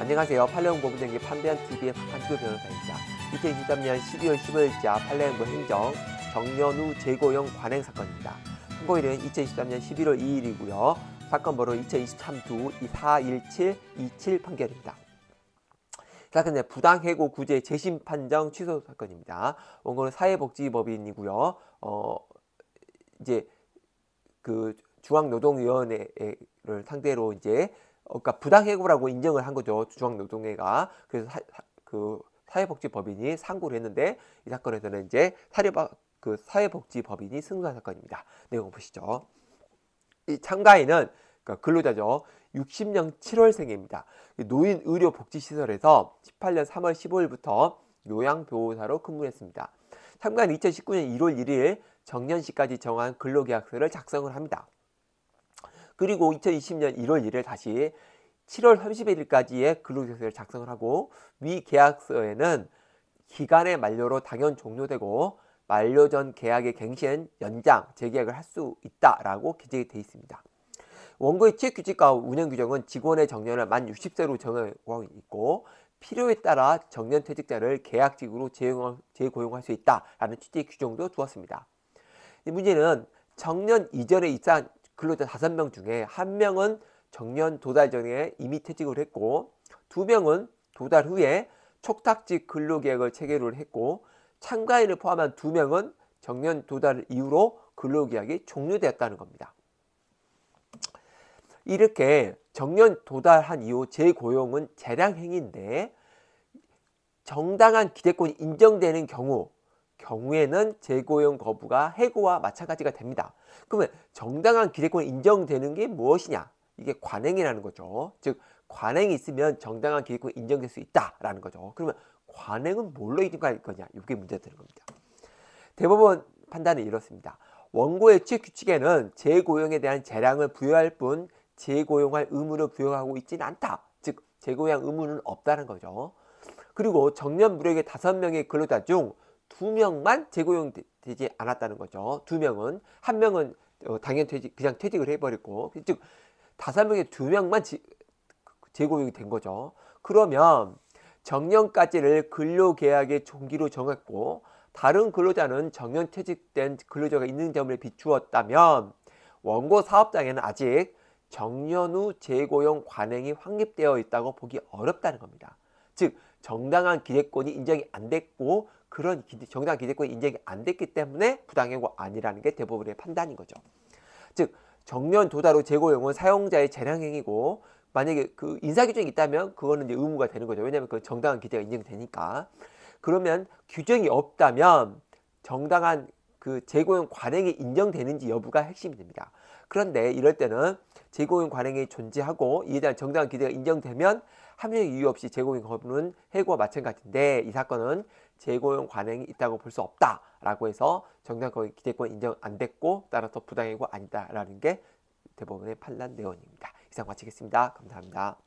안녕하세요. 팔레옹 공동기 판대현 TV의 한표 변호사입니다. 2023년 12월 15일자 팔레옹고 행정 정년우 재고용 관행 사건입니다. 선고일은 2023년 11월 2일이고요. 사건 번호 2023두 417 27 판결입니다. 사건의 부당해고 구제 재심 판정 취소 사건입니다. 원고는 사회복지법인이고요. 어 이제 그 중앙노동위원회를 상대로 이제 어, 그러니까 부당해고라고 인정을 한 거죠. 중앙노동회가. 그래서 사, 그 사회복지법인이 상고를 했는데 이 사건에서는 이제 사례바, 그 사회복지법인이 승소한 사건입니다. 내용 보시죠. 이 참가인은 그러니까 근로자죠. 60년 7월생입니다. 그 노인 의료 복지 시설에서 18년 3월 15일부터 요양 보호사로 근무했습니다. 참가인 2019년 1월 1일 정년시까지 정한 근로계약서를 작성을 합니다. 그리고 2020년 1월 1일 다시 7월 31일까지의 근로계약서를 작성을 하고 위 계약서에는 기간의 만료로 당연 종료되고 만료 전 계약의 갱신, 연장, 재계약을 할 수 있다라고 기재가 되어 있습니다. 원고의 취업 규칙과 운영 규정은 직원의 정년을 만 60세로 정하고 있고 필요에 따라 정년 퇴직자를 계약직으로 재고용할 수 있다라는 취지 규정도 두었습니다. 문제는 정년 이전에 입사한 근로자 다섯 명 중에 한 명은 정년 도달 전에 이미 퇴직을 했고 두 명은 도달 후에 촉탁직 근로계약을 체결을 했고 참가인을 포함한 두 명은 정년 도달 이후로 근로계약이 종료되었다는 겁니다. 이렇게 정년 도달한 이후 재고용은 재량행위인데 정당한 기대권이 인정되는 경우 경우에는 재고용 거부가 해고와 마찬가지가 됩니다. 그러면 정당한 기대권이 인정되는 게 무엇이냐? 이게 관행이라는 거죠. 즉 관행이 있으면 정당한 기대권이 인정될 수 있다라는 거죠. 그러면 관행은 뭘로 인정할 거냐? 이게 문제 되는 겁니다. 대법원 판단은 이렇습니다. 원고의 취업 규칙에는 재고용에 대한 재량을 부여할 뿐 재고용할 의무를 부여하고 있지는 않다. 즉 재고용 의무는 없다는 거죠. 그리고 정년 무력의 다섯 명의 근로자 중두 명만 재고용되지 않았다는 거죠. 두 명은 한 명은 어, 당연 퇴직 그냥 퇴직을 해버렸고 즉 다섯 명에 두 명만 지, 재고용이 된 거죠. 그러면 정년까지를 근로계약의 종기로 정했고 다른 근로자는 정년 퇴직된 근로자가 있는 점을 비추었다면 원고 사업장에는 아직 정년 후 재고용 관행이 확립되어 있다고 보기 어렵다는 겁니다. 즉 정당한 기대권이 인정이 안 됐고 그런 기대, 정당 기대권 이 인정이 안 됐기 때문에 부당행위 아니라는 게 대법원의 판단인 거죠. 즉 정면 도달로 제고용은 사용자의 재량행위고 만약에 그 인사 규정이 있다면 그거는 이제 의무가 되는 거죠. 왜냐하면 그 정당한 기대가 인정되니까. 그러면 규정이 없다면 정당한 그 재고용 관행이 인정되는지 여부가 핵심이 됩니다. 그런데 이럴 때는 재고용 관행이 존재하고 이에 대한 정당한 기대가 인정되면 합리적 이유 없이 재고용 거부는 해고와 마찬가지인데 이 사건은 재고용 관행이 있다고 볼 수 없다라고 해서 정당권 기대권 인정 안 됐고 따라서 부당해고 아니다라는 게 대법원의 판단 내용입니다. 이상 마치겠습니다. 감사합니다.